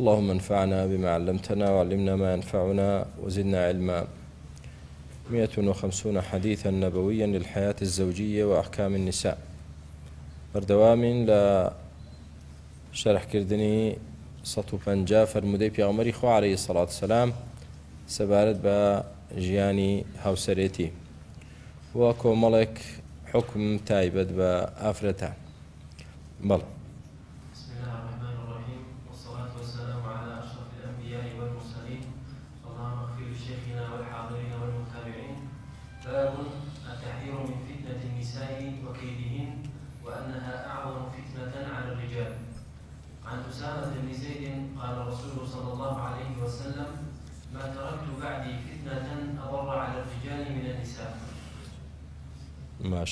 اللهم انفعنا بما علمتنا وعلمنا ما ينفعنا وزدنا علما 150 حديثا نبويا للحياة الزوجية وأحكام النساء بەردەوام لە في 150 خو عليه الصلاة والسلام سبارد با جياني هاو سريتي وكو ملك حكم تایبەت با ئافرەتە بەڵ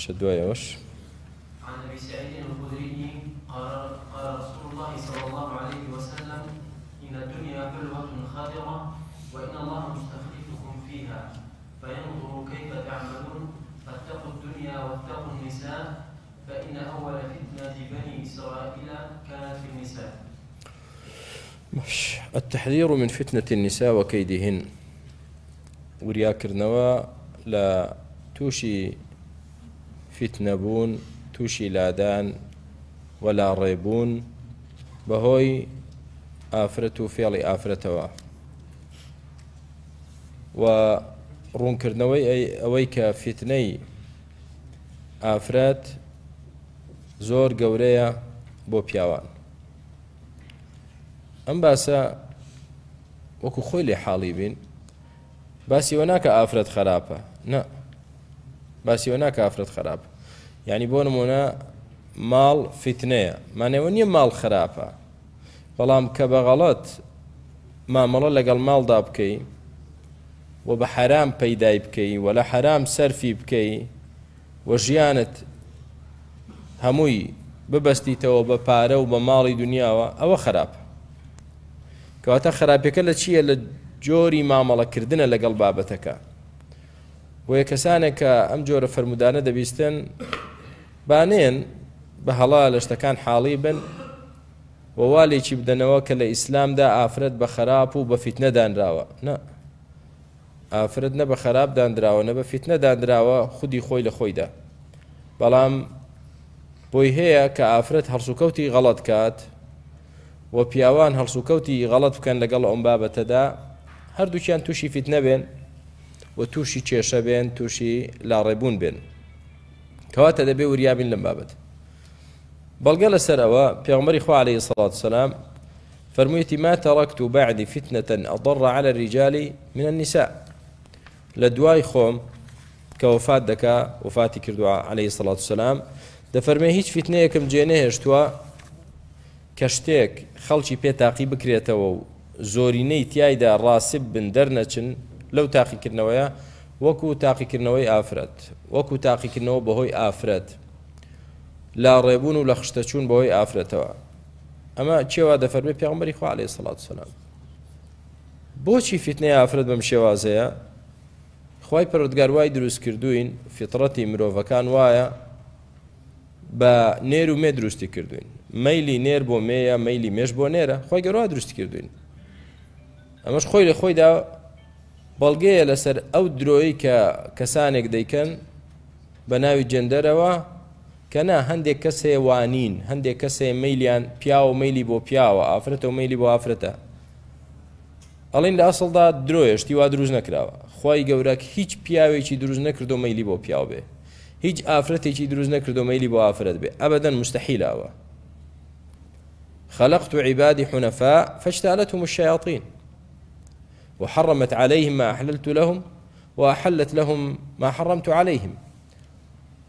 عن ابي سعيد قال قال رسول الله الله صلى عليه وسلم ان الدنيا بلوه دوایەوەش وإن الله مستخلفكم فيها فينظر كيف تعملون فاتقوا الدنيا واتقوا النساء فإن أول فتنة بني إسرائيل كانت في النساء التحذير من فتنة النساء وكيدهن نوا لا توشي فیت نەبوون تووشی لادان وەلا ڕێبوون بەهۆی ئافرەت و فێڵی ئافرەتەوە و ڕوونکردنەوەی ئەوەی کە فیتنەی ئافرەت زۆر گەورەیە بۆ پیاوان ئەم باسە وەکو خۆی لێ حاڵی بین باسی وە ناکە ئافرەت خراپە نە باسیەوە ناکافرەت خراپ ینی بۆ نمونە ماڵ فتنەیە مانەوە نییە ماڵ خراپە بەڵام کە بەغەڵەت مامەڵە لەگەڵ ماڵدا بکەی و بە حرام پەیدای بکەی و لە حرام سەرفی بکەی و ژیانت هەمووی ببەستیتەوە بە پارە و بە ماڵی دنیاوە ئەوە خراپ کەواتە خراپەکە لە چییە لە جۆری مامەڵەکردنە لەگەڵ بابەتەکە بۆیە کەسانێک کە ئەم جۆرە فرمودانە دەبیستن بانێن بە هەڵا لە شتەکان حاڵی بن وواالێکی بدەنەوە کە لە ئیسلامدا ئافرەت بە خراپ و بە فیتنەدانراوە نه ئافرەت نە بە خراپ دانراوە نە بە فیتنەدانراوە خودی خۆی لە خۆیدا بەڵام بۆی هەیە کە ئافرەت هەرسوکەوتی غەڵت کات و پیاوان هەرسوکەوتی غەڵت بکەن لەگەڵ ئەم بابەتەدا هەردووکیان تووشی فیت نەبێن و تووشی کێشە بێن تووشی لاڕێبوون بێن کەواتە دەبێ وریابین لەم بابەت بەڵگە لەسەر ئەوە پێغمەری خوا عليه سڵات سلام فرمويتي ما تركت بعد فتنة أضر على الرجال من النساء لدواي خوم كوفات دكا وفاتي كردوا عليه الصلاة والسلام دفرمي هيج فتنة كم جينه اشتوا كشتيك خلشي بيتاقي بكريتا و زۆرینەی تایدا ڕاسب بن دەرنەچن لەو تاقیکردنەوەیە وەکو تاقیکردنەوەی ئافرەت وەکو تاقیکردنەوە بەهۆی ئافرەت لا ڕێبوون و لە خشتەچوون بەهۆی ئافرەتەوە ئەمە چێوا دەفەرمێ پیامبەری خوا لێ سەڵات سلام بۆچی فیتنەی ئافرەت بەم شێوازەیە خی پەرودگار وای دروست کردوین فیتڕەتی مرۆڤەکان وایە بە نێر و مێ دروستی کردوین مەلی نێر بۆ مێیە مەلی مێش بۆ نێرە خۆی گەڕوا دروستی کردوین ئەمەش خۆی لە خۆیدا بەڵگەیە لەسەر ئەو درۆی کە کەسانێک دەیکەن بە ناوی جندەرەوە کەنا هەندێک کەسێ وانین هەندێک کەسێ میلیان پیاوە میلی بۆ پیاوە ئافرەتەوە میلی بۆ ئافرەتە ئەڵین لە ئەسڵدا درۆیشتی وا دروست نەکراوە خی گەورەك هیچ پیاوێکی دروست نەکردو میلی بۆ پیاو بێ هیچ ئافرەتێکی دروست نەکردو میلی بۆ ئافرەت بێ ئەبدەن مستحیلاوە خەلقت و عیبادی حونەفا فەشتالەت و مشیاطین وحرمت عليهم ما أحللت لهم وأحلت لهم ما حرمت عليهم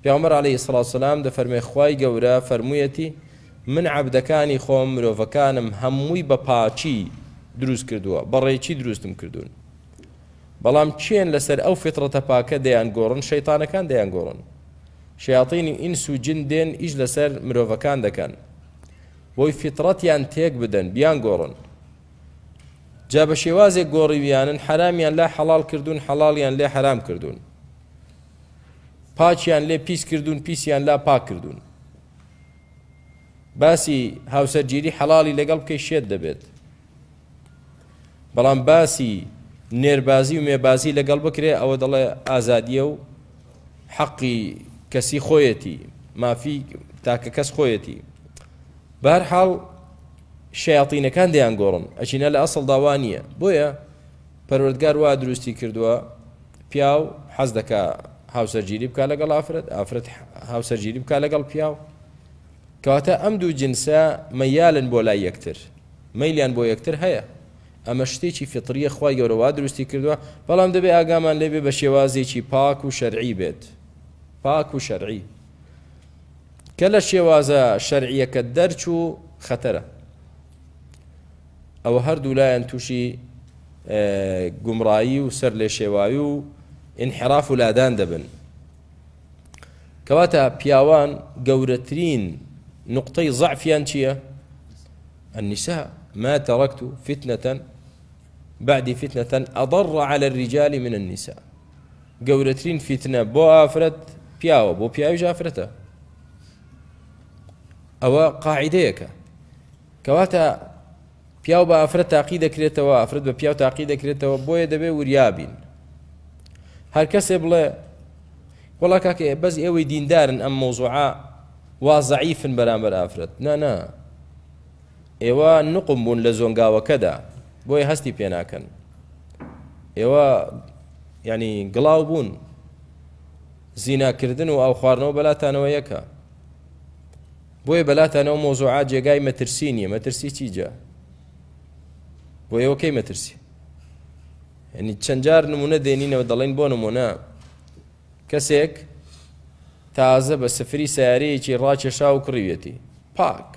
پێغمەر عليه سلا سلام دە فەرمێ خی گەورە فەرموویەتی من عبدەکانی خۆم مرۆڤەکانم هەمووی بە پاچی دروست کردووە بەڕێکی دروستم کردوون بەڵام چێن لەسەر ئەو فترەتە پاکە دەیان گۆڕن شەیتانەکان دەیان گۆڕن شیاطینی ئین سوجن دێن ئیش لەسەر مرۆڤەکان دەکەن بۆی فترەتیان تێک بدەن بیان گۆڕن جا بە شێوازێک گۆڕیویانن حرامیان لا حەڵال کردوون حەڵالیان لێ حرام کردوون پاچیان لێ پیس کردوون پیسیان لا پاک کردوون باسی هاوسەرگیری حەڵالی لەگەڵ بکەی شێت دەبێت بەڵام باسی نێربازی و مێبازی لەگەڵ بکرێ ئەوە دەڵێ ئازادیە و حەقی کەسی خۆیەتی مافی تاکە کەس خۆیەتی بارحاڵ شیاطینەکان دەیان گۆڕن ئەچینە لە ئەسڵ داوانە بۆیە پەروەردگار وا دروستی کردووە پیاو حەز دەکا هاوسەرگیری بک لەگەڵ ئافرەت ئافرەت هاوسەرگیری بک لەگەڵ پیاو کەواتە ئەم دوو جنسە مەیالن بۆ لای یەکتر مەلیان بۆ یەکتر هەیە ئەمە شتێکی فتریە خی گەورەوا دروستی کردووە بەڵام دەبێ ئاگامان لێبێ بە شێوازێکی پاک و شەرعی بێت پاک و شەرعی کە لە شێوازە شەرعیەکە دەرچوو خەتەرە او هر لایەن تووشی قمرائي و وسر لێ انحراف و لادان كواتا بياوان قورترين نقطي نقطەی ضعفیان النساء ما تركت فتنة بعد فتنة أضر على الرجال من النساء قورترين فتنة بو آفرت بياو بو بياو جافرته أو قاعديك كواتا پیاو بە ئافرەت تاقی دەکرێتەوە ئافرەت بە پیاو تاقی دەکرێتەوە بۆیە دەبێ وریابین هەر کەسێ بڵێ وڵا کاکە بەس ئێوەی دیندارن ئەم مۆزوعا وا زعیفن بەرامبەر ئافرەت نانا ئێوە نقم بوون لە زۆنگاوەکەدا بۆیە هەستی پێناکەن ئێوە ینی گڵاو بوون زیناکردن و ئەو خواردنەوە بەلاتانەوە یەکە بۆیە بەلاتانەوە مۆزوعا جێگای مەترسی نییە مەترسی چیجە بۆ ئێوە کەی مەترسی هەنی چەندجار نمونە دێنینەوە دەڵێن بۆ نمونە کەسێک تازە بە سفری سیارەیەکی ڕاکێشا و کڕیوێتی پاک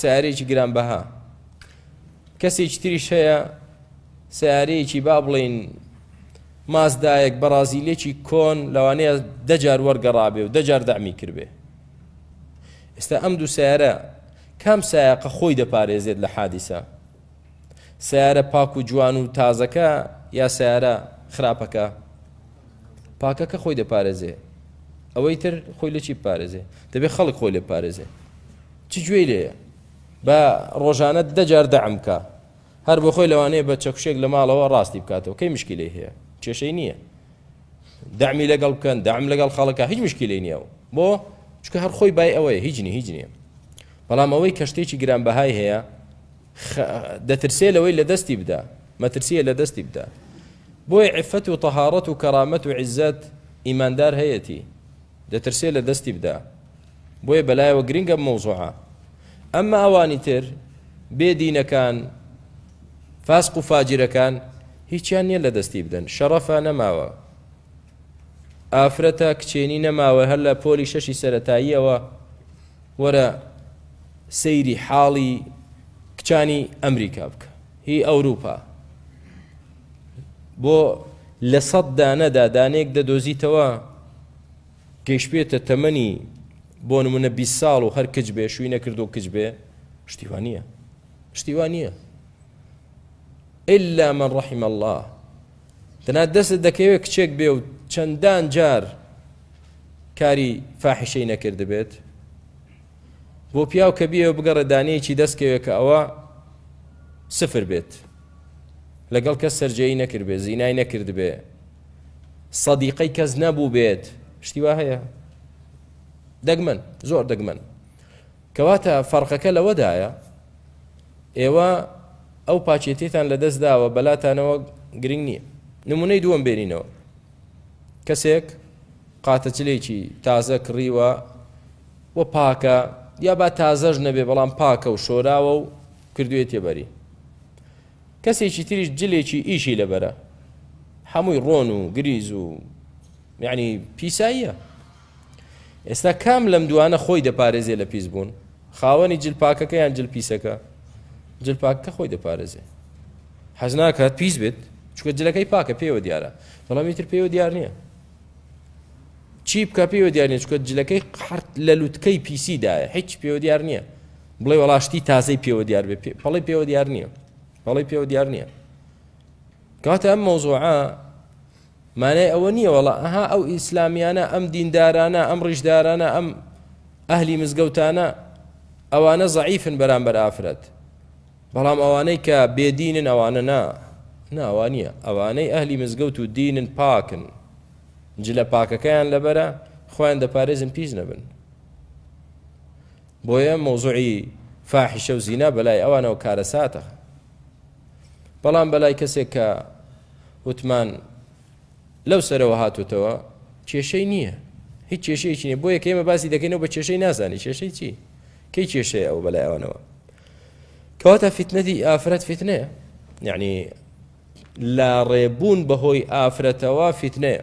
سیارێکی گرانبەها کەسێک تریش هەیە سیارەیەکی با بڵین مازدایەک بەڕازیلێکی کۆن لەوانەیە دەجار وەرگەڕابێ و دەجار دامی کردبێ ئێستا ئەم دوو سیارە کام سایقە خۆی دەپارێزێت لە حادیسە سیارە پاک و جوان و تازەکە یا سیارە خراپەکە پاکەکە خۆی دەپارێزێ ئەوەی تر خۆی لە چی پارێزێ دەبێت خەڵک خۆی لێ پارێزێ چ گوێی لێە بە ڕۆژانە دەجار دەعمکە هەر بۆ خۆی لەوانەیە بە چەکشێک لە ماڵەوە ڕاستی بکاتەوە کەی مشکلی هەیە کێشەی نییە دامی لەگەڵ بکەن دام لەگەڵ خەڵەکە هیچ مشکلی نییە بۆ چکە هەر خۆی بای ئەوەیە هیچ نی هیچ نییە بەڵام ئەوەی کە شتێکی گرانبەهای هەیە دەترسێ لەوەی لە دەستی بدا مەترسیە لە دەستی بدا بۆی عفەت و تەهارەت و کەرامەت و عیزەت ئیماندار هەیەی دەترسێ لە دەستی بدا بۆیە بەلایەوە گرنگە مۆزوعە ئەمما ئەوانی تر بێدینەکان فاسق و فاجیرەکان هیچیان نییە لە دەستی بدەن شەڕەفە نەماوە ئافرەتە کچێنی نەماوە هەر لە پۆلی شەشی سەتاییەوە وەرە سەیری حاڵی کچانی ئەمریکا بکە هی ئەوروپا بۆ لە سەد دانەدا دانێک دەدۆزیتەوە گەیشتێتە تەمەنی بۆ نمونە بی ساڵ و هەر کچ بێ شووی نەکردو کچ بێ شتیوان نییە شتیوان نییە إلا من رحم الله تەنا دەست دەکەوێت کچێک بێ و چەندان جار کاری فاحیشەی نەکرد بێت بۆ پیاو کە بیەوە بگەڕە دانەیەکی دەستکەوێت کە ئەوە سفر بێت لەگەڵ کەس سەررجەی نەکرد بێ زینای نەکرد بێ سەدیقەی کەس نەبوو بێت شتیوا هەیە دەگمەن زۆر دەگمەن کەواتە فەرقەکە لەوەدایە ئێوە ئەو پاچێتیتان لەدەست داوە بەلاتانەوە گرنگ نییە نمونەی دووەم بێنینەوە کەسێک قاتەچلێکی تازە کڕیوە وە پاکە یا با تازەش نەبێ بەڵام پاکە و شۆراوە و کردوێت تێبەری کەسێکی تریش جلێکی ئیشی لەبەرە هەمووی ڕۆن و گریز و یعنی پیساییە ئێستا کام لەم دوانە خۆی دەپارێزێ لە پیس بوون خاوەنی جل پاکەکە یان جل پیسەکە جل پاکەکە خۆی دەپارێزێ حەزناکات پیس بێت چکە جلەکەی پاکە پێوە دیارە بەڵامیتر پێوە دیار نییە چی بکە پێوە دیارنی چکە جلەکەی قەرت لە لووتکەی پیسیداە هیچ پێوە دیار نییە بڵێ وەڵاشتی تازەی پێوە دیار بێ پڵی پێوە دیار نییە پڵی پێوە دیار نییە کاتە ئەم مۆزوعە مانای ئەوە نییە وڵە ئەها ئەو ئیسلامیانە ئەم دیندارانە ئەم ڕژدارانە ئەم ئەهلی مزگەوتانە ئەوانە زعیفن بەرامبەر ئافرەت بەڵام ئەوانەی کە بێدینن ئەوانە نا ناوانە ئەوانەی ئەهلی مزگەوت و دینن پاکن جلە پاکەکەیان لەبەرە خۆیان دەپارێزن پیش نەبن بۆیە مۆزوعی فاحیشە و زینا بەلای ئەوانەوە کارە ساتە بەڵام بەلای کەسێک کە وتمان لەو سەرەوە هاتوتەوە کێشەی نییە هیچ کێشەیەکی نیە بۆیە کەمە باسی دەکەینەوە بە کێشەی نازانی کێشەی چی کەی کێشەیە ئەو بەلای ئەوانەوە کەواتە فیتنەتی ئافرەت فیتنەیە یعنی لا ڕێبوون بەهۆی ئافرەتەوە فیتنەیە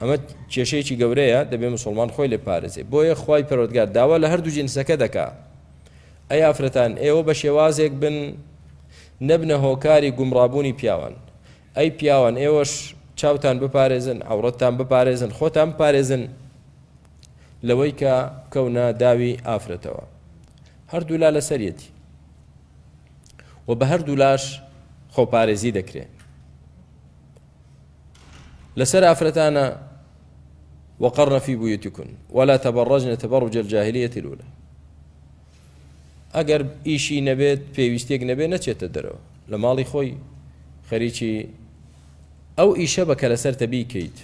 ئەمە کێشەیەکی گەورەیە دەبێ مسلمان خۆی لێ پارێزێ بۆیە خی پەرۆتگار داوا لە هەردوو جینسەکە دەکا ئەی ئافرەتان ئێوە بە شێوازێک بن نەبنە هۆکاری گومڕابوونی پیاوان ئەی پیاوان ئێوەش چاوتان بپارێزن ئەوڕەتتان بپارێزن خۆتان پارێزن لەوەی کە کەونە داوی ئافرەتەوە هەردوو لا لە سەرەتی و بە هەردوو لاش خۆپارێزی دەکرێت لەسەر ئافرەتانە وقرن في بيوتكن ولا تبرجن تبرج الجاهلية الأولى أقرب إيشي نبيت في نەبێت نبيت دەرەوە لە لما لي خوي ئەو أو بەکە لەسەر لسر کەیت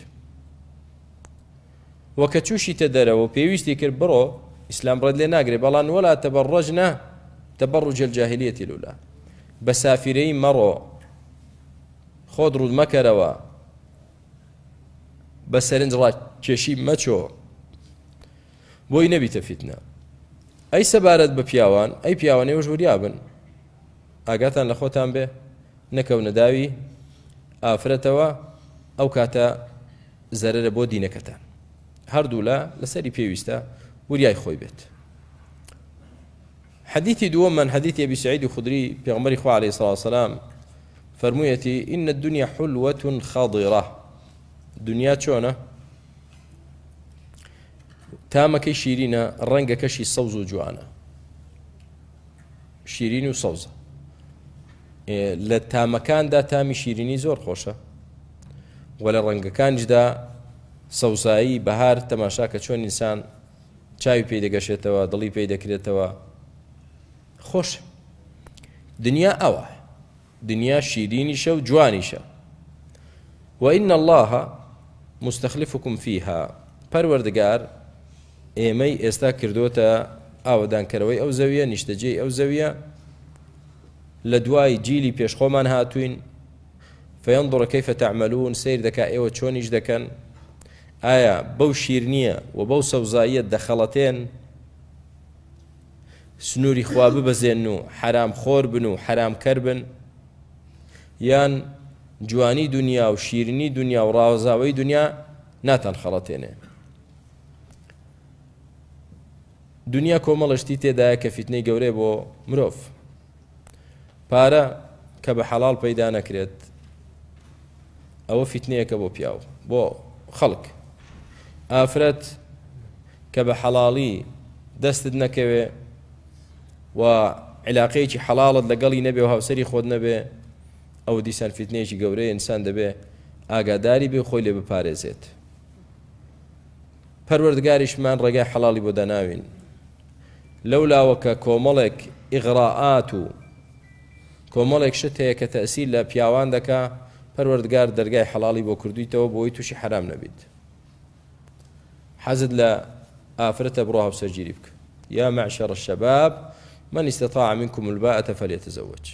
وەکە چوشیتە دەرەوە پێویستی کرد بڕۆ ئیسلام ڕێت لێ ناگرێ ولا وەلا تبرج الجاهلية الأولى بسافري مرو بە سافرەی مەڕۆ خۆت ڕوود کێشی مەچۆ بۆی نەبیتە فیتە ئەی سەبارەت بە پیاوان ئەی پیاوانەی وژوریا بن ئاگاتان لە خۆتان بێ نەکەونە داوی ئافرەتەوە ئەو کاتە زەرەرە بۆ دینەکەتان هەردوو لە لەسەری پێویستە وریای خۆی بێت حديثي دوم من حديث أبي سعيد الخدري في غمر إخوة عليه الصلاة والسلام فرميتي إن الدنيا حلوة خضرة دنيا شونة تامەکەی شیرینە ڕەنگە کەشی سەوز و جوانە شیرین و سەوزە لە تامەکاندا تامی شیرینی زۆر خۆشە وە لە ڕەنگەکانجدا سەوزایی بەهار تەماشا کە چۆن ئینسان چاوی پێی دەگەشێتەوە دڵی پێی دەکرێتەوە خۆش دنیا ئەوە دنیا شیرینیشە و جوانیشە وإن الله مستخلفكم فيها پەروەردگار ئێمەی ئێستا کردوتە ئاوەدانکەرەوەی ئەو زەویە نیشتەجێ ئەو زەویە لە دوای جیلی پێشخۆمان هاتوین فەیەندڕ کەیفە تعملون سیر دەکا ئێوە چۆنیش دەکەن ئایا بەو شیر نییە و بەو سەوزاییە دەخەڵەتێن سنووری خوا ببەزێن و حرام خۆر بن و حرامکەر بن یان جوانی دنیا و شیرنی دنیا و ڕاوزاوەی دنیا ناتان خەڵەتێنێ دنیا کۆمەڵشتی تێدایە کە فیتنەی گەورەی بۆ مرۆڤ پارە کە بە حەڵال پەیدا نەکرێت ئەوە فیتنەیەکە بۆ پیاو بۆ خەڵک ئافرەت کە بە حەڵاڵی دەستت نەکەوێ و علاقەیەکی حەڵاڵت لەگەڵی نەبێ و هاوسری خۆت نەبێ ئەو دیسان فیتنێکی گەورەی ئینسان دەبێ ئاگاداری بێ خۆی لێ بپارێزێت پەروەردگاریشمان ڕێگای حەڵالی بۆ دەناوین لەولاوەکە کۆمەڵێک ئیغراعات و کۆمەڵێک شتەیە کە تەسییل لە پیاوان دەکا پەروەردگار دەرگای حەڵی بۆ کردویتەوە بۆی تووشی حرام نەبیت حەزت لە ئافرەتە بڕۆ هاوسەرگیری بکە یا معشەڕ شەباب من استطاع منكم الباءة فليتزوج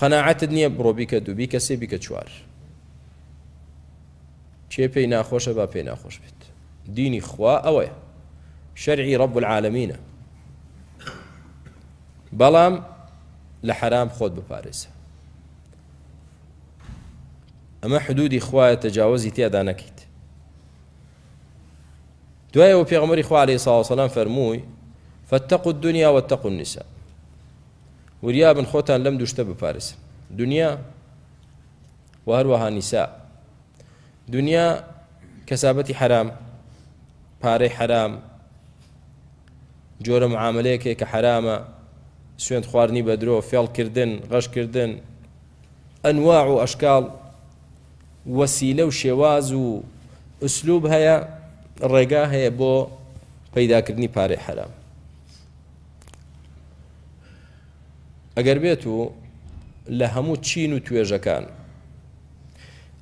قەنەعەتت نییە بڕۆ بیکە دووبی کەسێ بیکە چوار چێ پێی ناخۆشە با پێی ناخۆش بێت دینی خوا ئەوەیە شرعي رب العالمين بلام لحرام خود بفارس اما ئەمە حدودی تجاوزي تيادا نكيت دوية وفي غمر خوا عليه الصلاة والسلام فەرمووی فاتقوا الدنيا واتقوا النساء وريا بن خوتان لم دوشتە بفارس دنيا و نساء دنيا دنیا حرام باري حرام جۆرە معاملەیەکێک کە حرامە سوێن خواردنی بە درۆ فێڵکردن ڕەشکردن ئەنواع و ئەشکال وەسیلە و شێواز و ئوسلوب هەیە ڕێگا هەیە بۆ پەیداکردنی پارەی حرام ئەگەر بێت و لە هەموو چین و توێژەکان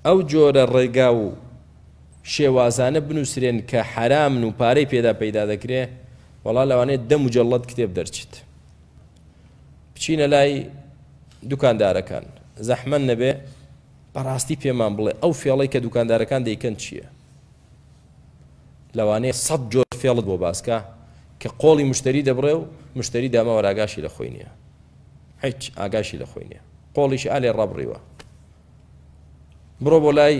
ئەو جۆرە ڕێگا و شێوازانە بنووسێن کە حرام و پارەی پێدا پەیدا دەکرێت وەڵا لەوانێت دە مجلڵەت کتێب دەرچێت بچینە لای دوکاندارەکان زەحمە نەبێ بەڕاستی پێمان بڵێ ئەو فێڵی کە دوکاندارەکان دەیکەن چییە لەوانەیە سەد جۆر فێڵت بۆ باسکە کە قۆڵی مشتری دەبڕێ و مشتری دامە وەراگاشی لە خۆی نییە هیچ ئاگاشی لە خۆی نییە قۆڵیش ئالێ ڕبڕیوە بڕۆ بۆ لای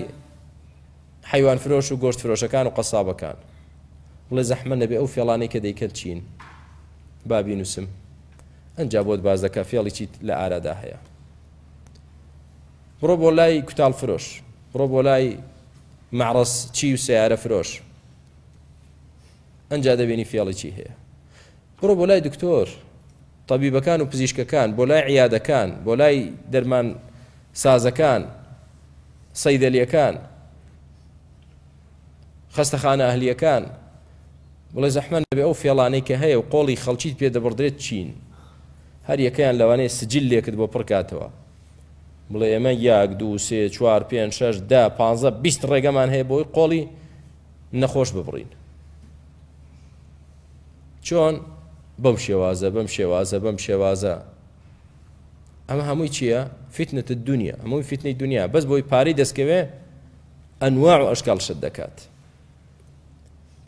حیوان فرۆش و گۆشت فرۆشەکان و قەسابەکان بڵێ زەحمە نەبێ ئەو فێڵانەی کە دەیکرد چین بابی نووسم ئەجا بۆت باز دەکە فێڵیی لە ئارادا هەیە بڕۆ بۆ لای کوتال فرۆش بڕۆ بۆ لای معڕس چی و سیارە فرۆش ئەجا دەبینی فێڵێکی هەیە بڕۆ بۆ لای دکتۆر طبیبەکان و پزیشکەکان بۆ لای عیادەکان بۆ لای دەرمان سازەکان سەیدەلیەکان خەستەخانە ئەهلیەکان بڵێ زەحمە نەبێ ئەو فێڵانەی کە هەیە و قۆڵی خەڵکیت پێ دەبڕدرێت چین هەر یەکەیان لەوانەیە سجل لێکت بۆ پڕکاتەوە بڵێ ئێمە یاک دو سێ چوار پێ شش دا پ بیست ڕێگەمان هەیە بۆی قۆڵی نەخۆش ببڕین چۆن بەم شێوازە بەم شێوازە بەم شێوازە ئەمە هەمووی چییە فیتنت دنیا هەمووی فیتنی دنیا بەس بۆی پارەی دەستکەوێ ئەنووا و ئەشکال شت دەکات.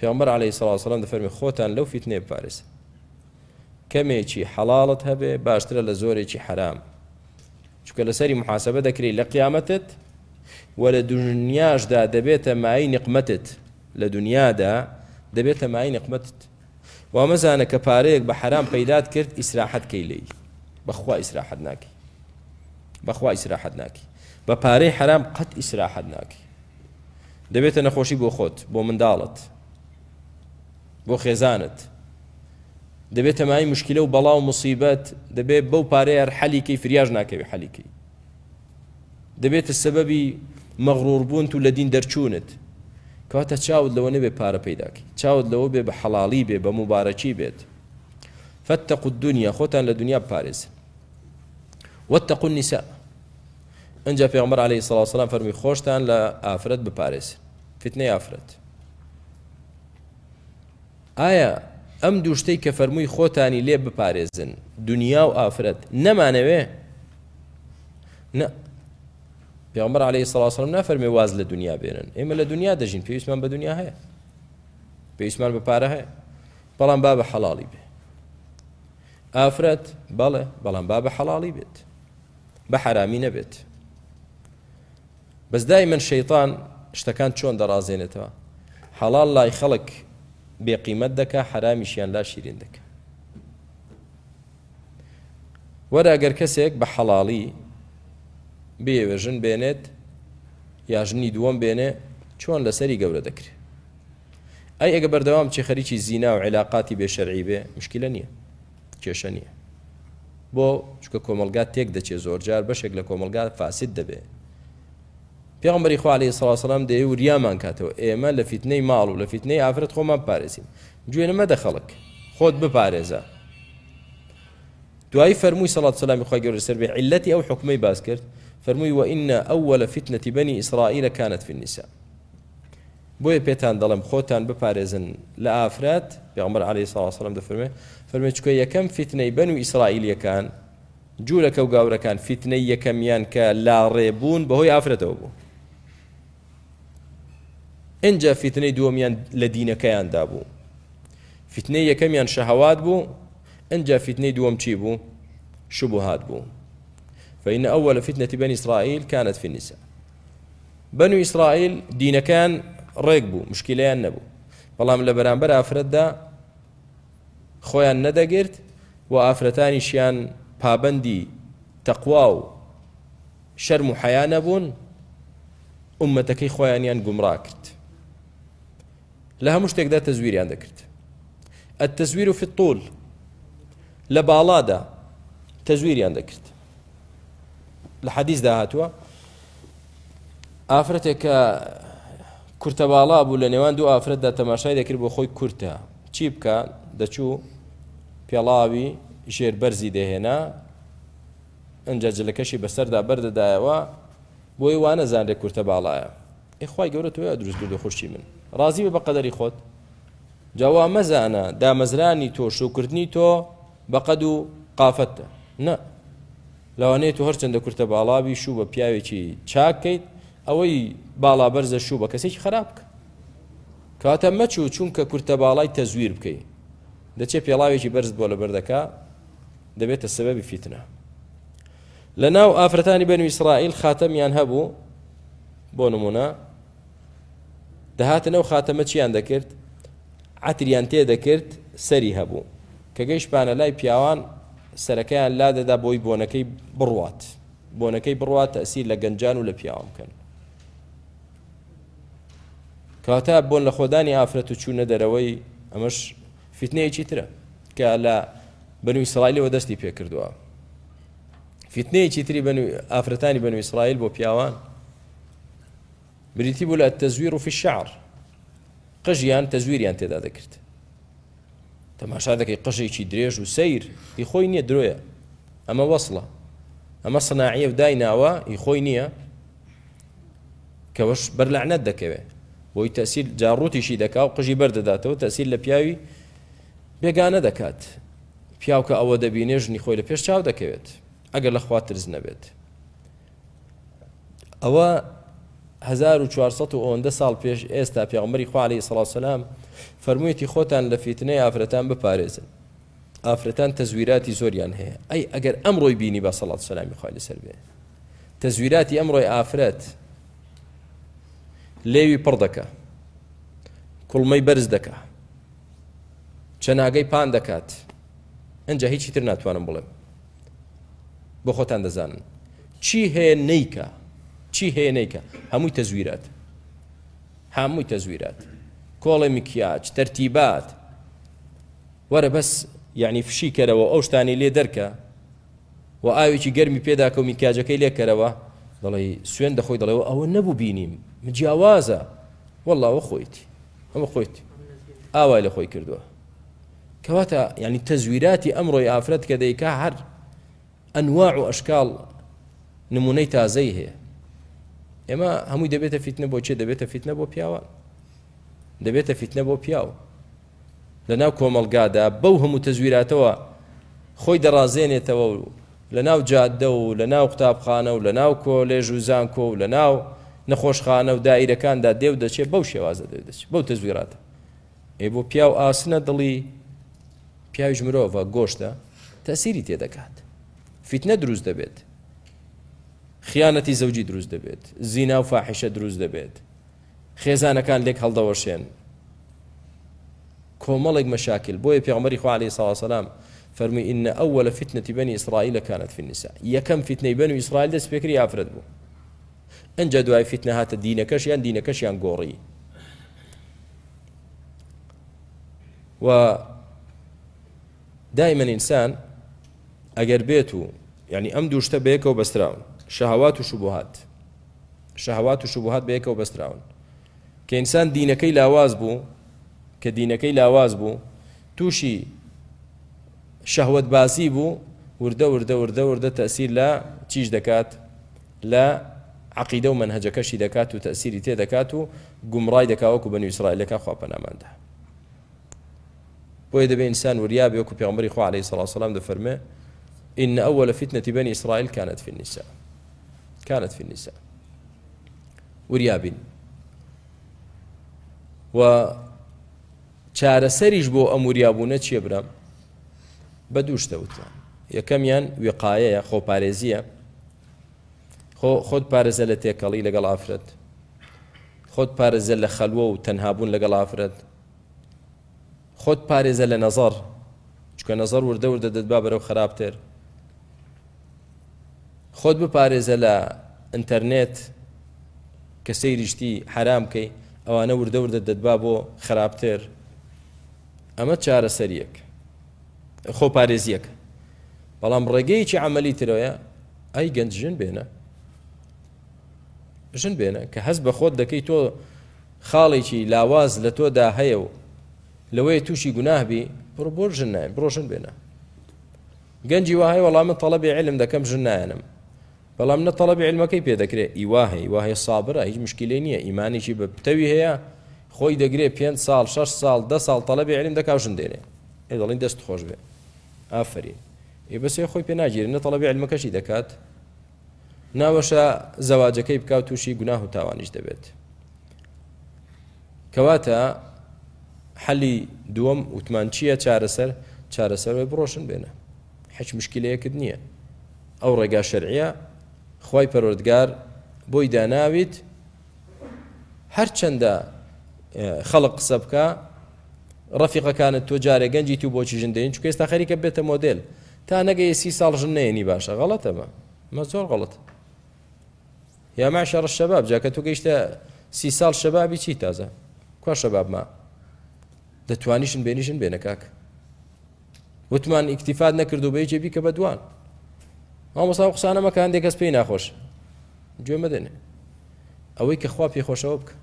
پێمبەر عليه سلاسەڵام دەفەرمی خۆتان لەو فیتنێ بپارێز کەمێکی حەڵاڵت هەبێ باشترە لە زۆرێکی حرام چکە لەسەری محاسبە دەکری لە قیامەتت وە لە دنیاشدا دەبێتە مای نقمەتت لە دنیادا دەبێتە مای نقمەتت وامەزانە کە پارەیەک بە حرام پەیداد کرد ئیسراحەت کەی لی بەخوا ئیسراحەت ناکی بەخوا ئیسراحەت ناکی بە پارەی حرام قەت ئیسراحەت ناکی دەبێتە نەخۆشی بۆ خۆت بۆ منداڵت بۆ خێزانت دەبێت تەمای مشکلە و بەڵاو مصیبەت دەبێت بەو پارەیە حەلیکەی فریاژ ناکەوێت حەلیکەی دەبێتە سەبەبی مەغڕوربوون و لە دین دەرچوونت کاتە چاود لەوە نەبێ پارە پیداکی چاود لەوە بێ بە حەڵاڵی بێ بە مبارەکی بێت فتە قوت دنیا خۆتان لە دنیا پارێز وەتەقون نیسا ئەجا پێغمبەر عليه سڵسلام فەرمی خۆشتان لە ئافرەت بپارێز فتنەی ئافرەت ئایا ئەم دوو شتەی کە فەرمووی خۆتانی لێ بپارێزن دنیا و ئافرەت نەمانەوێ پیامبر عليه سلااسم نافەرمێ واز لە دنیا بێنن ئێمە لە دنیا دەژین پێویستمان بە دنیا هەیە پێویستمان بە پارە هەیە بەڵام با بە حەڵاڵی بێ ئافرەت بەڵێ بەڵام با بە حەڵاڵی بێت بە حرامی نەبێت بەس دای من شەیطان شتەکان چۆن دەڕازێنێتەوە حەڵال لای خەڵک بێقیمت دەکا حرامیشیان لا شیرین دەکە وەراگەر کەسێک بە حەڵاڵی بێوێژن بێنێت یاژنی دووەم بێنێ چۆن لەسەری گەورە دەکرێت ئەی ئەگە بەردەوام چی خەریکی زینا و عێلاقاتی بێشەرعی بێ مشکلە نییە کێشە نییە بۆ چکە کۆمەلگات تێک دەچێت زۆرجار بەشێک لە کۆمەلگات فاسید دەبێت پێغمبەری خوا لەی سراسەلام دەیە وریامان کاتەوە ئێمە لە فیتنەی ماڵ و خو فیتنەی ئافرەت خۆمان پارێزین گوێنەمە خود خۆت بپارێزە دوای صلی الله سلام خوا گەورە سر به علەتی او حکمی باس کرد و وئینە اول فتنه بني اسرائیل كانت في النساء بۆیە پێتان دەڵم خۆتان بپارێزن لە ئافرات پێغمبەر علی ساڵسەلام دەفەرمێ فەرمێ چکۆ یەکەم فتنەی بەن و ئیسرائیلیەکان جوولەکە و كان فتنەی یەکەمیان کە لا ريبون بەهۆی ئافرەتەوە بوو انجا فتنه دوميان لە كيان دابو فتنه یەکەمیان شهوات بو انجا فتنه دوم چی بوو شبهات بو فإن أول فتنة بني إسرائيل كانت في النساء بنو إسرائيل دين كان ريقبو مشكلة النبو والله من لبران برا أفرد دا خويا ندا قرت وأفرتاني شيان بابندي تقواو شرم حياة نبون أمتكي خويا نيان قمراكت لها مش تقدر تزوير يعني ذكرت التزوير في الطول لبالا ده تزوير يعني ذكرت الحديث ده هاتوا آفرتك كرت بالا أبو لنيوان دو آفرت ده تماشى ده كربو خوي كرتها چيب كا ده شو بيلاوي جير برزي ده هنا انجاج لكشي بسر ده برد ده وا بوي وانا زان ده كرت بالا إخوائي قولتوا يا دروس قولتوا خوشي منه ڕازی بە قەدەری خۆت جاوا مەزانە دامەزرانی تۆ شوکردنی تۆ بە قەد و قافەتە نە لەوانێت و هەرچەندە کورتە باڵاوی شوو بە پیاوێکی چاکەیت ئەوەی باڵا بەرزە شوو بە کەسێکی خراپ بکە کاتە مەچوو چونکە کورتە باڵای تەزویر بکەیت دەچێ پێڵاوێکی بەرز بۆ لە بەردەکە دەبێتە سبەبی فیتنە لە ناو ئافرەتانی بەنویسرائیل خاتەمیان هەبوو بۆ نمونە دەهاتن ئەو خاتەمە چیان دەکرد عتریان تێ دەکرد سەری هەبوو کە گەیشتپانە لای پیاوان سەرەکەیان لا دەدا بۆی بۆنەکەی بڕوات بۆنەکەی بڕوات ئەسیر لە گەنجان و لە پیاوان بکەن کەواتە بۆن لە خۆدانی ئافرەت و چوونە دەرەوەی ئەمەش فیتنەیەکی ترە کە لە بنووی سڵایلەوە دەستی پێکردووە فیتنەیەکی تری ئافرەتانی بنووی سڵایل بۆ پیاوان بریتی بوو لە تەزویر و فشار قژیان تەزویریان تێدا دەکرد تەماشا دەکەی قژێکی درێژ و سیر ی خۆی نییە درۆیە ئەمە وەصلە ئەمە سناعیە دای ناوە ئی خۆی نییە کەەوەش بەرلعنەت دەکەوێت بۆی تەسیل جاڕوتیشی دەکا و قژی بەردەداتەوە تەسیل لە پیاوی بێگانە دەکات پیاوکە ئەوە دەبینێ ژنی خۆی لە پێش چاو دەکەوێت ئەگەر لەخوا ترز نەبێت ئەوە 1400 ئەوەندە ساڵ پێش ئێستا پیاغمەری خوالی سەلاسەسلام فەرموویەتی خۆتان لە فیتنەی ئافرەتان بپارێزن ئافرەتان تەزویراتی زۆریان هەیە ئەی ئەگەر ئەمڕۆی بینی بە سەڵات سەسلامی خوای لەسەر بێ تەزویراتی ئەمڕۆی ئافرەت لێوی پڕ دەکە کوڵمەی بەرز دەکە چەناگەی پان دەکات ئەنج هیچی تر ناتوانم بڵێم بۆ خۆتان دەزانن چی هەیە نیکە چی هەیە نیکە هەمووی تەزویرات هەمووی تەزویرات کۆڵی میکیاج تەرتیبات وەرە بەس یعنی فشی کەرەوە ئەو شتانی لێ دەرکە و ئاوێکی گەرمی پێداکە و میکیاجەکەی لێ کەرەوە دەڵی سوێن دەخۆی دەڵێەوە ئەوە نەبوو بینیم مجیاوازە وەڵاوە خۆیتی ئەمە خۆیت ئاوای لە خۆی کردووە کەواتە ینی تەزویراتی ئەمڕۆی ئافرەت کە دەیکا هەر ئەنواع و ئەشکال نمونەی تازەی هەیە ئێمە هەمووی دەبێتە فیتنە بۆچێ دەبێتە فیتنە بۆ پیاوە دەبێتە فیتنە بۆ پیاوە لەناو کۆمەلگادا بەو هەموو تەزویراتەوە خۆی دەڕازێنێتەوە و لە ناو جادە و لە ناو قوتابخانە و لە ناو کۆلێژ و زانکۆ و لە ناو نەخۆشخانە و دایرەکاندا دێو دەچێت بەو شێوازە دەچێت بەو تەزویراتە ئێ بۆ پیا و ئاسنە دڵی پیاویژ مرۆڤە گۆشتە تەسیری تێدەکات فیتنە دروست دەبێت خیانەتی زەوجی دروست دەبێت زینا و فاحیشە دروست دەبێت خێزانەکان لێک هەڵدەوەشێن کۆمەڵێک مەشاکل بۆیە پێغمەری خوالی ساواسەسلام فەرمی ئینە ئەوە لە فتنەتی بەنی ئیسرائیل لەکانت فینیسا یەکەم فتنەی بەن و ئیسرائیل دەست پێکری ئافرەت بوو ئەنج دوای فتنە هاتە دینەکەش یان دینەکەشیان گۆڕی و دائما انسان ئەگەر بێت و ینی ئەم دووشتە بەیەکەوە شهوات و شبهات شهوات و شوبهات بە یەکەوە بەستراون کە ئینسان دینەکەی لاواز بو کە دینەکەی لاواز بو توشي شهوات باسي بو ورده ورده ورده ورده تأثير لا چیش دكات لا عقيدة و منهجەکەشی دكات و تأثير تي دكات و گومڕای دەکاوەکو بە نویسرائیلەکە خواپەناماندا بۆی دەبێ ئینسان وریابی وەکو بيغمري خواه عليه والسلام ده فرمي إن أول فتنة بني إسرائيل كانت في النساء كانت في النساء وریابین و چارەسەریش بۆ ئەموریابوونە چیە برم بە دووشتەوتان یەکەمیان وقاایەیە خۆپارێزیە خۆت پارێزە لە تێکەڵی لەگەڵ ئافرەت خۆت پارێزە لە خەلوە و تەنهابوون لەگەڵ ئافرەت خۆت پارێزە لە نەزار چکە نەزار وردە وردە دەدبا بەرەو خراپتر خۆت بپارێزە لە ئینتەرنێت کە سەیریشتی حرام بکەی ئەوانە وردەوردە دەدبا بۆ خراپتر ئەمە چارە سەریەک خۆ پارێزیەک بەڵام ڕێگەیکی عملی ترەوەە ئەی گەنجژن بێنە ژن بێنە کە هەست بە خۆت دەکەی تۆ خاڵێکی لاواز لە تۆدا هەیە و لەوەی تووشی گوناهبی پڕ بۆ ژن نایە بڕۆژن بێنە گەنجی وهەیە وەڵامە تەڵەبی علم دەکەم ژن نایەنم بەڵام نە تەڵەبی علمەکەی پێدەکرێت ئیواهەی واهەیە سابرە هیچ مشکلی نییە ئیمانێکی بە پتەوی هەیە خۆی دەگرێت پێ سال 6 سال ده سال تەلەبی علم دەکاژن دێنێ ئێ دەڵین دەست خۆش بێ ئافرین ێ بەسێ خۆی پێ ناگیرن نە تەڵەبی علمەکەشی دەکات ناوەشە زەواجەکەی بکات تووشی گوناه و تاوانیش دەبێت کەواتە حەلی دووەم وتمان چییە چارەسەر چارەسەر بڕۆشن بێنە حەچ مشکلەیەکرد نییە ئەو ڕێگا شەرعە خی پەرۆردگار بۆی داناویت هەرچەندە خەڵق قسە بکە ڕەفیقەکانت تۆ جارێ گەنجی تو بۆچی ژندین چکە ئێستا خەریکە بێتە مۆدل تا نەگەی سی ساڵ ژنێنی باشە غەڵەتە بە مە زۆر غەڵت یاما شەڕ شەباب جاکە تو گەیشتە سی ساڵ شەبابی چی تازە کو شەبابما دەتوانیشن بێنیشن بێنە کاک وتمان ئیکتیفاد نەکرد و بەیەجێبی کە بە دوان مامۆستا قسانە مەکان دێک کەس پێی ناخۆش گوێ مەدەنێ ئەوەی کە خوا پێ خۆشەوە بکە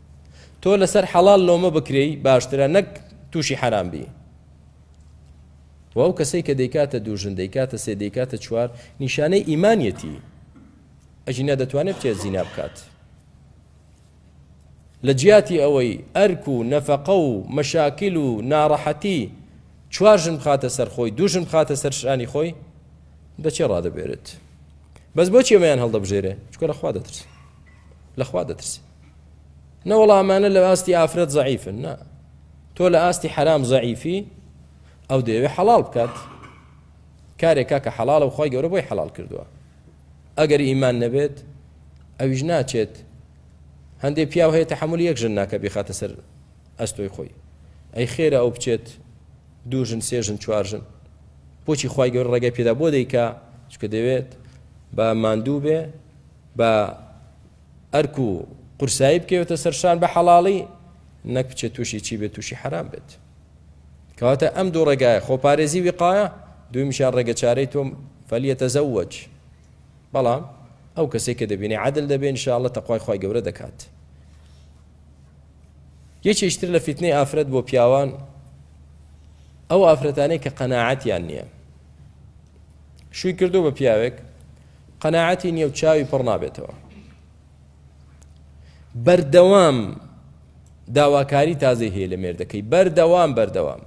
تۆ لەسەر حەڵال لۆمە بکرێی باشترە نەک تووشی حرام بی واو کەسەی کە دەیکاتە دوو ژن دەیکاتە سێ دەیکاتە چوار نیشانەی ئیمانەتی ئەژینە دەتوانێت بچێت زینا بکات لە جیاتی ئەوەی ئەرک و نەفەقە و مەشاکل و ناڕەحەتی چوار ژن بخاتە سەر خۆی دوو ژن بخاتە سەر شانی خۆی دەچێ ڕدەبێرێت بەس بۆ چێمەیان هەڵدەبژێرێ چکە لەخوا دەترس لەخوا دەترسی نەوەڵامانە لە ئاستی ئافرەت زعیفن نا تۆ لە ئاستی حرام زعیفی ئەو دەیەوێ حەڵال بکات کارێکا کە حەڵال و خۆی گەورە بۆی حەڵال کردووە ئەگەر ئیمان نەبێت ئەویش ناچێت هەندێک پیاو هەیە تحمل یەک ژن ناکە بخاتە سەر ئەستۆی خۆی ئەی خێرە ئەو بچێت دوو ژن سێژن چوارژن بۆچی خی گەور ڕێگە پێدا بۆ دەیکا چکە دەوێت بە ماندوو بێ بە ئەرک و قورسایی بکەوێتە سەرشان بە حەڵاڵی نەک بچێت تووشی چی بێت تووشی حرام بێت کەواتە ئەم دوو ڕێگایە خۆپارێزی وقاە دوی میشان ڕێگە چارەی تۆم فەلیەتە زەوەج بەڵام ئەو کەسێک کە دەبینێ عادل دەبێن شاءڵە تەخوای خی گەورە دەکات یەکێشتر لە فیتنەی ئافرەت بۆ پیاوان ئەو ئافرەتانەی کە قەنەعاتیان نییە شووی کردو بە پیاوێک قەنەعەتی نییە و چاوی پڕ نابێتەوە بەردەوام داواکاری تازەی هەیە لە مێردەکەی بەردەوام بەردەوام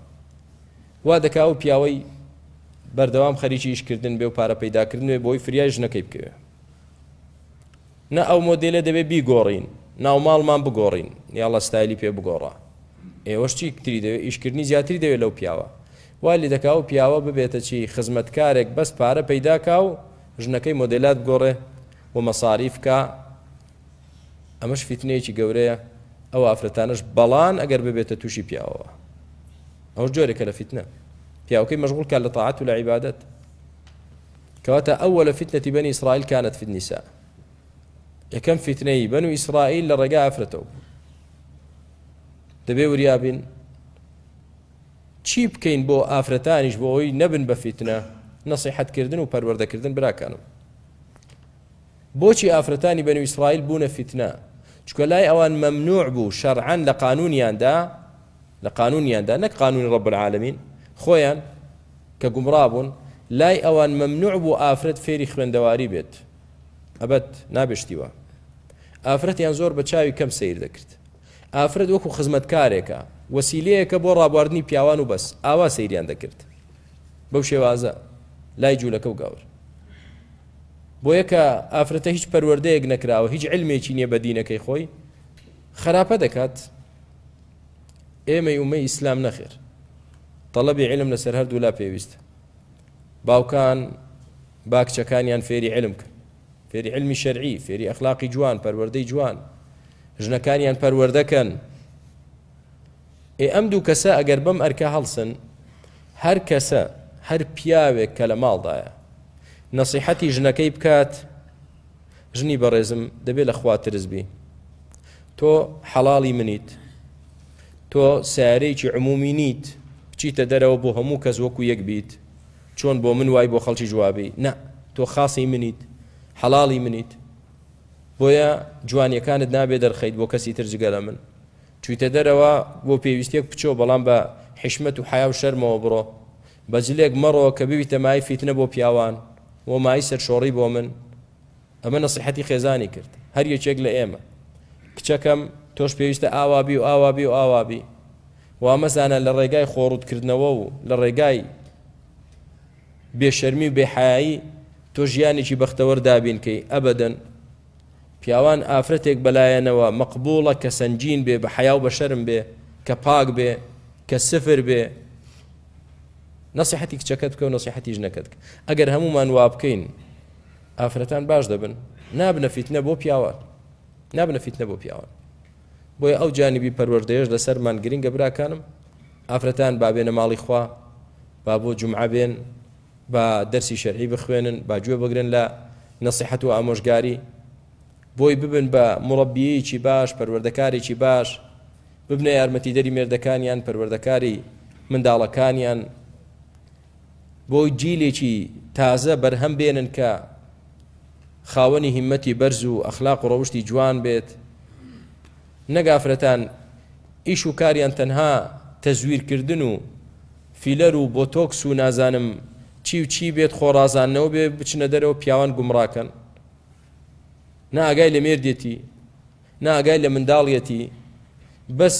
وا دەکا و پیاوەی بەردەوام خەریکی ئیشکردن بێ و پارە پەیداکردن بۆی فریاش نەکەی بکەوێ نە ئەو مۆدلە دەبێ بیگۆڕین ناو ماڵمان بگۆڕین یاڵە ستایلی پێ بگۆڕە ئێوەشتی کتری دەوێت ئیشکردنی زیاتری دەوێت لەو پیاوە والی دکاو پیاو پیاوە ببێتە چی خزمەتکارێک بس پارە پیدا کاو جنکی مدلات گۆڕێ و مصاریف کا امش فتنه چی گوره او افرتانش بلان اگر پیاوەوە توشی پیاو او فیتنە کلا فتنه پیاو لە مشغول کلا طاعت و کەواتە كواتا أول فتنة بني إسرائيل كانت في النساء فیتنەی فتنة بني إسرائيل لرقاء ڕێگا ئافرەتەوە ريابين چی بکەین بو ئافرەتانیش بۆ نبن بفتنه نصیحت نەسیحەتکردن و پەروەردەکردن براکانم بۆچی ئافرەتانی بەنی ئیسرائیل بوونە فیتنە چکە لای ئەوان مەمنوع بوو شەرعەن لە قانونیاندا لە قانونیاندا نەک قانونی ڕب العالمین خۆیان کە گومڕا بوون لای ئەوان مەمنوع بوو ئافرەت فێری خوێندەواری بێت ئەبەت نابشتیوە افرت یان زور چاوی کم سیر دەکرد ئافرەت وەکو خزمەتکارێکە وەسیلەیەکە بۆ ڕابواردنی پیاوان و بەس ئاوا سەیریان دەکرد بەو شێوازە لای جوولەکە و گاور بۆ یەکە ئافرەتە هیچ پەروەردەیەک نەکراوە هیچ علمێکی نییە بە دینەکەی خۆی خراپە دەکات ئێمە ومە ئیسلام نەخێر تەڵەبی علم لەسەر هەردوو لا پێویستە باوکان باکچەکانیان فێری علم کرد فێری علمی شەرعی فێری ئەخلاقی جوان پەروەردەی جوان ژنەکانیان پەروەردەکەن ئێ ئەم دوو کەسە ئەگەر بەم ئەرکە هەڵسن هەر کەسە هەر پیاوێک کە لە ماڵدایە نەسیحەتی ژنەکەی بکات ژنی بەڕێزم دەبێت لە خواترزبی تۆ حەڵی منیت تۆ سارەیەکی عمومی نیت بچیتە دەرەوە بۆ هەموو کەس وەکو یەک بیت چۆن بۆ من وای بۆ خەڵکی جوابی نە تۆ خاصی منیت حەڵی منیت بۆیە جوانیەکانت نابێ دەرخەیت بۆ کەسی ترجگە لە من تویتە دەرەوە بۆ پێویستێک بچۆ بەڵام بە حشمت و حیا و شەرمەوە بڕۆ بەجلێک مەڕۆ کە ببیتە مای فیتنە بۆ پیاوان بۆ مای سەرشۆڕی بۆ من ئەمە نەسیحەتی خێزانی کرد هەر یەکێک لە ئێمە کچەکەم تۆش پێویستە ئاوابی و ئاوابی و ئاوابی وامەزانە لە ڕێگای خۆڕوتکردنەوە و لە ڕێگای بێشەرمی و بێحایی تۆ ژیانێکی بەختەوەەر دابینکەی ئەبدەن پیاوان ئافرەتێک بەلایەنەوە مەقبوڵە کە سنجین بێ بە حیاو بە شەرم بێ کە پاک بێ کە سفر بێ نسیحەتی کچەکەت بکە و نسیحەتیش نەکەت ئەگەر هەمومان وا بکەین ئافرەتان باش دەبن نابنەفیتنە بۆ پیاوان نابنەفیتنە بۆ پیاوان بۆیە ئەو جانبی پەروەردەیەش لەسەرمان گرنگە براکانم ئافرەتان بابێنە ماڵی خوا با بۆ جمعابێن با دەرسی شەرعی بخوێنن باگوێ بگرن لە نسیحەت و ئامۆژگاری بۆی ببن بە مڕبیەیەکی باش پەروەردەکارێکی باش ببنە یارمەتی دەری مێردەکانیان پەروەردەکاری منداڵەکانیان بۆی جیلێکی تازە بەرهەم بێنن کە خاوەنی هیمەتی بەرز و ئەخلاق و ڕەوشی جوان بێت نەگافرەتان ئیش و کاریان تەنها تەزویرکردن و فیلەر و بۆتۆکس و نازانم چی و چی بێت خۆڕازانەوە بێ بچنە دەرەوە پیاوان گومڕاکەن ناگای لە مێردێتی ناگای لە منداڵیەتی بەس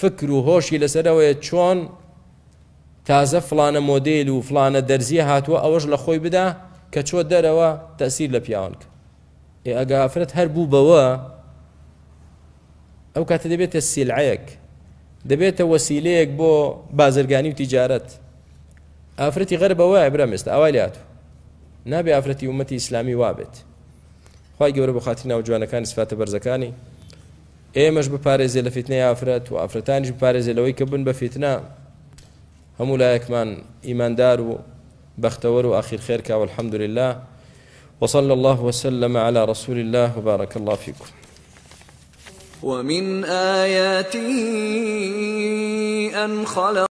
فکر و هۆشی لەسەرەوەیە چۆن تازە فلانە مۆدیل و فلانە دەرزیە هاتووە ئەوەش لە خۆی بدا کە چۆ دەرەوە تەسیر لە پیاوانکە ئێ ئەگافرەت هەر بوو بەوە ئەو کاتە دەبێتە سیلعەیەک دەبێتە وەسیلەیەک بۆ بازرگانی و تیجارەت ئافرەتی غەر بەوەە برەمست ئەوای لاتو نابێ ئافرەتی ومەتی ئیسلامی وابێت خی گەورە بە خاتی ناو جوانەکان سفاتە بەرزەکانی ئێمەش بپارێزێ لە فتنەی ئافرەت و ئافرەتانیش بپارێزێلەوەی کە بن بە فتنە هەموو لایەکمان ئیماندار و بەختەوەر و ئاخیر خێر کاوە الحەمد لله وصلى الله وسلم على رسول الله وبارك الله فيكم ومن آياته أن خلق